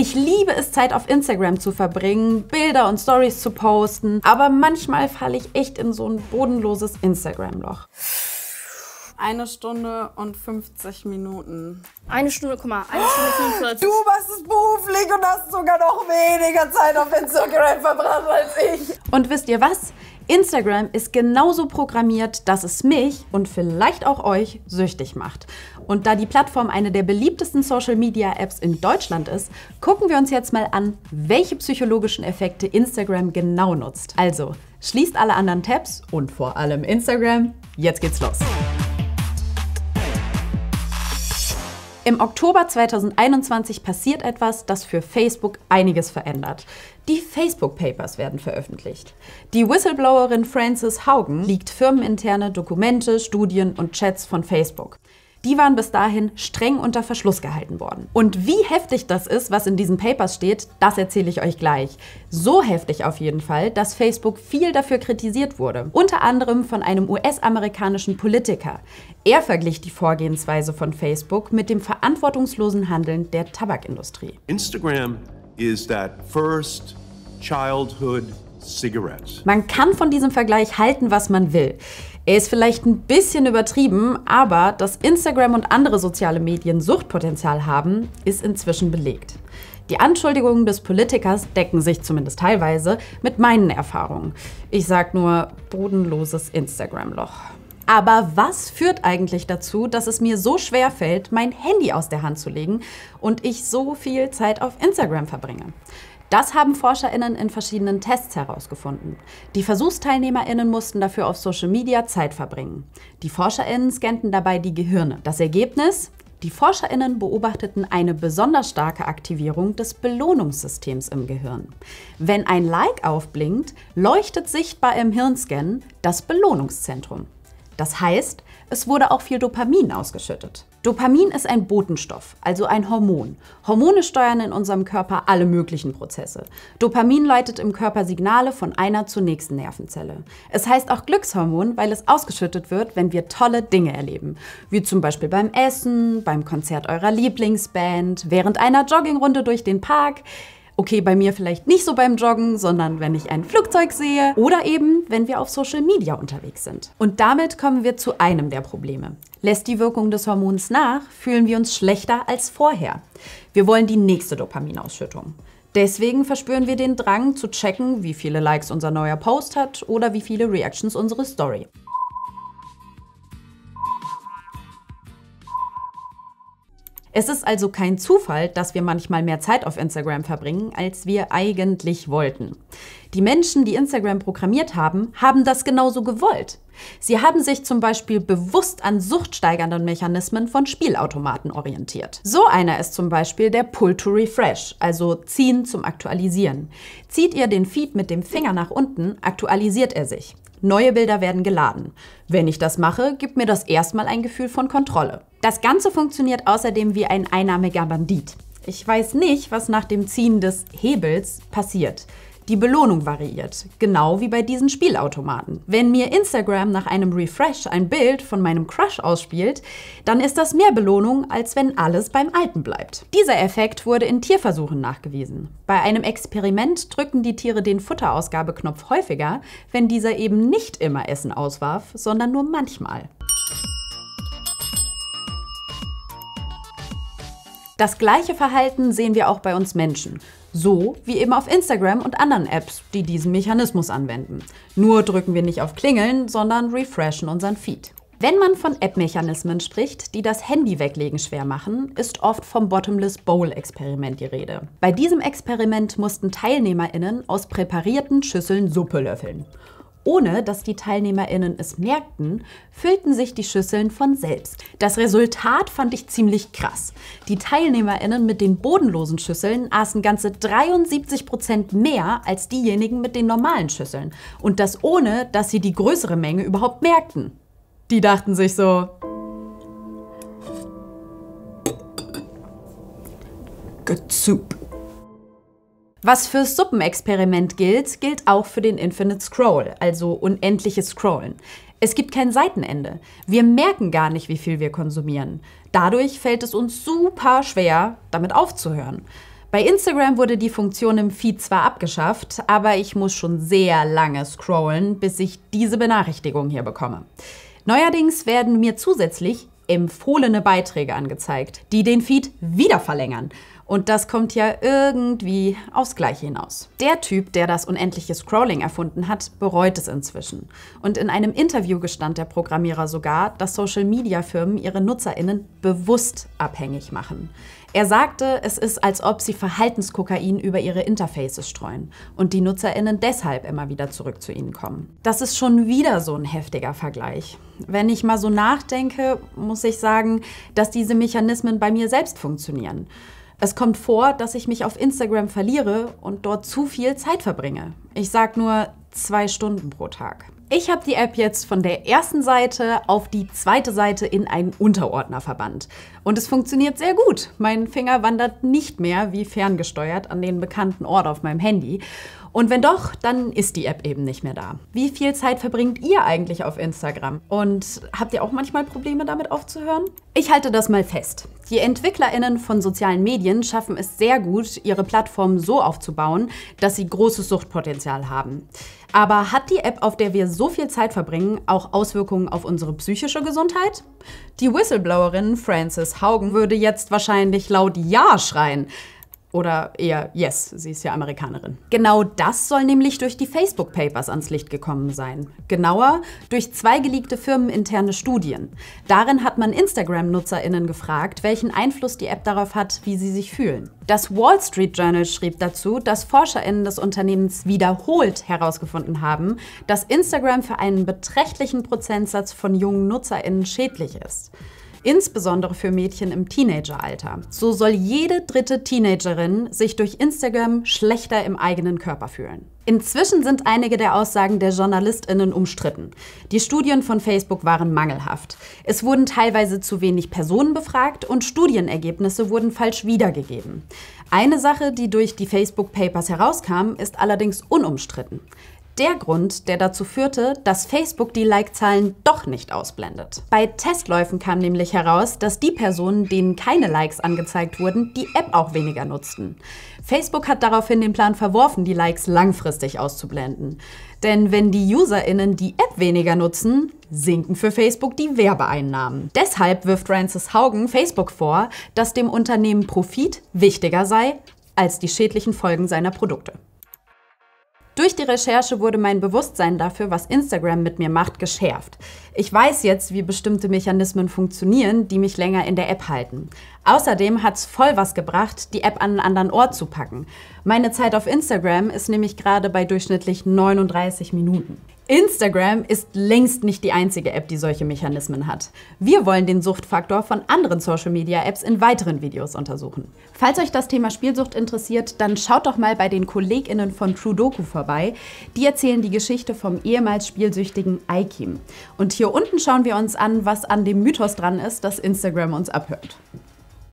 Ich liebe es, Zeit auf Instagram zu verbringen, Bilder und Stories zu posten, aber manchmal falle ich echt in so ein bodenloses Instagram-Loch. Eine Stunde und 50 Minuten. Eine Stunde, guck mal, eine Stunde 45. Du machst es beruflich und hast sogar noch weniger Zeit auf Instagram verbracht als ich. Und wisst ihr was? Instagram ist genauso programmiert, dass es mich und vielleicht auch euch süchtig macht. Und da die Plattform eine der beliebtesten Social-Media-Apps in Deutschland ist, gucken wir uns jetzt mal an, welche psychologischen Effekte Instagram genau nutzt. Also, schließt alle anderen Tabs und vor allem Instagram. Jetzt geht's los. Im Oktober 2021 passiert etwas, das für Facebook einiges verändert. Die Facebook Papers werden veröffentlicht. Die Whistleblowerin Frances Haugen liegt firmeninterne Dokumente, Studien und Chats von Facebook die waren bis dahin streng unter Verschluss gehalten worden. Und wie heftig das ist, was in diesen Papers steht, das erzähle ich euch gleich. So heftig auf jeden Fall, dass Facebook viel dafür kritisiert wurde. Unter anderem von einem US-amerikanischen Politiker. Er verglich die Vorgehensweise von Facebook mit dem verantwortungslosen Handeln der Tabakindustrie. Instagram is that first childhood man kann von diesem Vergleich halten, was man will. Er ist vielleicht ein bisschen übertrieben, aber dass Instagram und andere soziale Medien Suchtpotenzial haben, ist inzwischen belegt. Die Anschuldigungen des Politikers decken sich zumindest teilweise mit meinen Erfahrungen. Ich sag nur bodenloses Instagram-Loch. Aber was führt eigentlich dazu, dass es mir so schwer fällt, mein Handy aus der Hand zu legen und ich so viel Zeit auf Instagram verbringe? Das haben ForscherInnen in verschiedenen Tests herausgefunden. Die VersuchsteilnehmerInnen mussten dafür auf Social Media Zeit verbringen. Die ForscherInnen scannten dabei die Gehirne. Das Ergebnis? Die ForscherInnen beobachteten eine besonders starke Aktivierung des Belohnungssystems im Gehirn. Wenn ein Like aufblinkt, leuchtet sichtbar im Hirnscan das Belohnungszentrum. Das heißt, es wurde auch viel Dopamin ausgeschüttet. Dopamin ist ein Botenstoff, also ein Hormon. Hormone steuern in unserem Körper alle möglichen Prozesse. Dopamin leitet im Körper Signale von einer zur nächsten Nervenzelle. Es heißt auch Glückshormon, weil es ausgeschüttet wird, wenn wir tolle Dinge erleben. Wie zum Beispiel beim Essen, beim Konzert eurer Lieblingsband, während einer Joggingrunde durch den Park. Okay, bei mir vielleicht nicht so beim Joggen, sondern wenn ich ein Flugzeug sehe oder eben, wenn wir auf Social Media unterwegs sind. Und damit kommen wir zu einem der Probleme. Lässt die Wirkung des Hormons nach, fühlen wir uns schlechter als vorher. Wir wollen die nächste Dopaminausschüttung. Deswegen verspüren wir den Drang zu checken, wie viele Likes unser neuer Post hat oder wie viele Reactions unsere Story. Es ist also kein Zufall, dass wir manchmal mehr Zeit auf Instagram verbringen, als wir eigentlich wollten. Die Menschen, die Instagram programmiert haben, haben das genauso gewollt. Sie haben sich zum Beispiel bewusst an suchtsteigernden Mechanismen von Spielautomaten orientiert. So einer ist zum Beispiel der Pull to Refresh, also Ziehen zum Aktualisieren. Zieht ihr den Feed mit dem Finger nach unten, aktualisiert er sich. Neue Bilder werden geladen. Wenn ich das mache, gibt mir das erstmal ein Gefühl von Kontrolle. Das Ganze funktioniert außerdem wie ein einnahmiger Bandit. Ich weiß nicht, was nach dem Ziehen des Hebels passiert die Belohnung variiert, genau wie bei diesen Spielautomaten. Wenn mir Instagram nach einem Refresh ein Bild von meinem Crush ausspielt, dann ist das mehr Belohnung, als wenn alles beim Alten bleibt. Dieser Effekt wurde in Tierversuchen nachgewiesen. Bei einem Experiment drücken die Tiere den Futterausgabeknopf häufiger, wenn dieser eben nicht immer Essen auswarf, sondern nur manchmal. Das gleiche Verhalten sehen wir auch bei uns Menschen. So wie eben auf Instagram und anderen Apps, die diesen Mechanismus anwenden. Nur drücken wir nicht auf Klingeln, sondern refreshen unseren Feed. Wenn man von App-Mechanismen spricht, die das Handy weglegen schwer machen, ist oft vom Bottomless Bowl-Experiment die Rede. Bei diesem Experiment mussten TeilnehmerInnen aus präparierten Schüsseln Suppe löffeln. Ohne dass die TeilnehmerInnen es merkten, füllten sich die Schüsseln von selbst. Das Resultat fand ich ziemlich krass. Die TeilnehmerInnen mit den bodenlosen Schüsseln aßen ganze 73 Prozent mehr als diejenigen mit den normalen Schüsseln. Und das ohne, dass sie die größere Menge überhaupt merkten. Die dachten sich so, Good soup. Was fürs Suppenexperiment gilt, gilt auch für den Infinite Scroll, also unendliches Scrollen. Es gibt kein Seitenende. Wir merken gar nicht, wie viel wir konsumieren. Dadurch fällt es uns super schwer, damit aufzuhören. Bei Instagram wurde die Funktion im Feed zwar abgeschafft, aber ich muss schon sehr lange scrollen, bis ich diese Benachrichtigung hier bekomme. Neuerdings werden mir zusätzlich empfohlene Beiträge angezeigt, die den Feed wieder verlängern. Und das kommt ja irgendwie aufs Gleiche hinaus. Der Typ, der das unendliche Scrolling erfunden hat, bereut es inzwischen. Und in einem Interview gestand der Programmierer sogar, dass Social-Media-Firmen ihre Nutzerinnen bewusst abhängig machen. Er sagte, es ist, als ob sie Verhaltenskokain über ihre Interfaces streuen und die NutzerInnen deshalb immer wieder zurück zu ihnen kommen. Das ist schon wieder so ein heftiger Vergleich. Wenn ich mal so nachdenke, muss ich sagen, dass diese Mechanismen bei mir selbst funktionieren. Es kommt vor, dass ich mich auf Instagram verliere und dort zu viel Zeit verbringe. Ich sag nur zwei Stunden pro Tag. Ich habe die App jetzt von der ersten Seite auf die zweite Seite in einen Unterordner verbannt. Und es funktioniert sehr gut. Mein Finger wandert nicht mehr wie ferngesteuert an den bekannten Ort auf meinem Handy. Und wenn doch, dann ist die App eben nicht mehr da. Wie viel Zeit verbringt ihr eigentlich auf Instagram? Und habt ihr auch manchmal Probleme damit aufzuhören? Ich halte das mal fest. Die EntwicklerInnen von sozialen Medien schaffen es sehr gut, ihre Plattformen so aufzubauen, dass sie großes Suchtpotenzial haben. Aber hat die App, auf der wir so viel Zeit verbringen, auch Auswirkungen auf unsere psychische Gesundheit? Die Whistleblowerin Frances Haugen würde jetzt wahrscheinlich laut Ja schreien. Oder eher Yes, sie ist ja Amerikanerin. Genau das soll nämlich durch die Facebook Papers ans Licht gekommen sein. Genauer, durch zwei geleakte firmeninterne Studien. Darin hat man Instagram-NutzerInnen gefragt, welchen Einfluss die App darauf hat, wie sie sich fühlen. Das Wall Street Journal schrieb dazu, dass ForscherInnen des Unternehmens wiederholt herausgefunden haben, dass Instagram für einen beträchtlichen Prozentsatz von jungen NutzerInnen schädlich ist insbesondere für Mädchen im Teenageralter. So soll jede dritte Teenagerin sich durch Instagram schlechter im eigenen Körper fühlen. Inzwischen sind einige der Aussagen der JournalistInnen umstritten. Die Studien von Facebook waren mangelhaft. Es wurden teilweise zu wenig Personen befragt und Studienergebnisse wurden falsch wiedergegeben. Eine Sache, die durch die Facebook Papers herauskam, ist allerdings unumstritten der Grund, der dazu führte, dass Facebook die Like-Zahlen doch nicht ausblendet. Bei Testläufen kam nämlich heraus, dass die Personen, denen keine Likes angezeigt wurden, die App auch weniger nutzten. Facebook hat daraufhin den Plan verworfen, die Likes langfristig auszublenden. Denn wenn die UserInnen die App weniger nutzen, sinken für Facebook die Werbeeinnahmen. Deshalb wirft Francis Haugen Facebook vor, dass dem Unternehmen Profit wichtiger sei als die schädlichen Folgen seiner Produkte. Durch die Recherche wurde mein Bewusstsein dafür, was Instagram mit mir macht, geschärft. Ich weiß jetzt, wie bestimmte Mechanismen funktionieren, die mich länger in der App halten. Außerdem hat's voll was gebracht, die App an einen anderen Ort zu packen. Meine Zeit auf Instagram ist nämlich gerade bei durchschnittlich 39 Minuten. Instagram ist längst nicht die einzige App, die solche Mechanismen hat. Wir wollen den Suchtfaktor von anderen Social-Media-Apps in weiteren Videos untersuchen. Falls euch das Thema Spielsucht interessiert, dann schaut doch mal bei den KollegInnen von Trudoku vorbei. Die erzählen die Geschichte vom ehemals spielsüchtigen Ikeem. Und hier unten schauen wir uns an, was an dem Mythos dran ist, dass Instagram uns abhört.